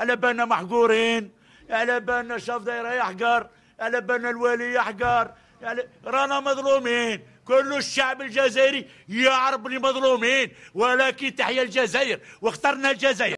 على بالنا محقورين على بالنا شاف دايرة يحقر على بالنا الوالي يحقر يعني رانا مظلومين كل الشعب الجزائري يعرف بلي مظلومين ولكن تحيا الجزائر واخترنا الجزائر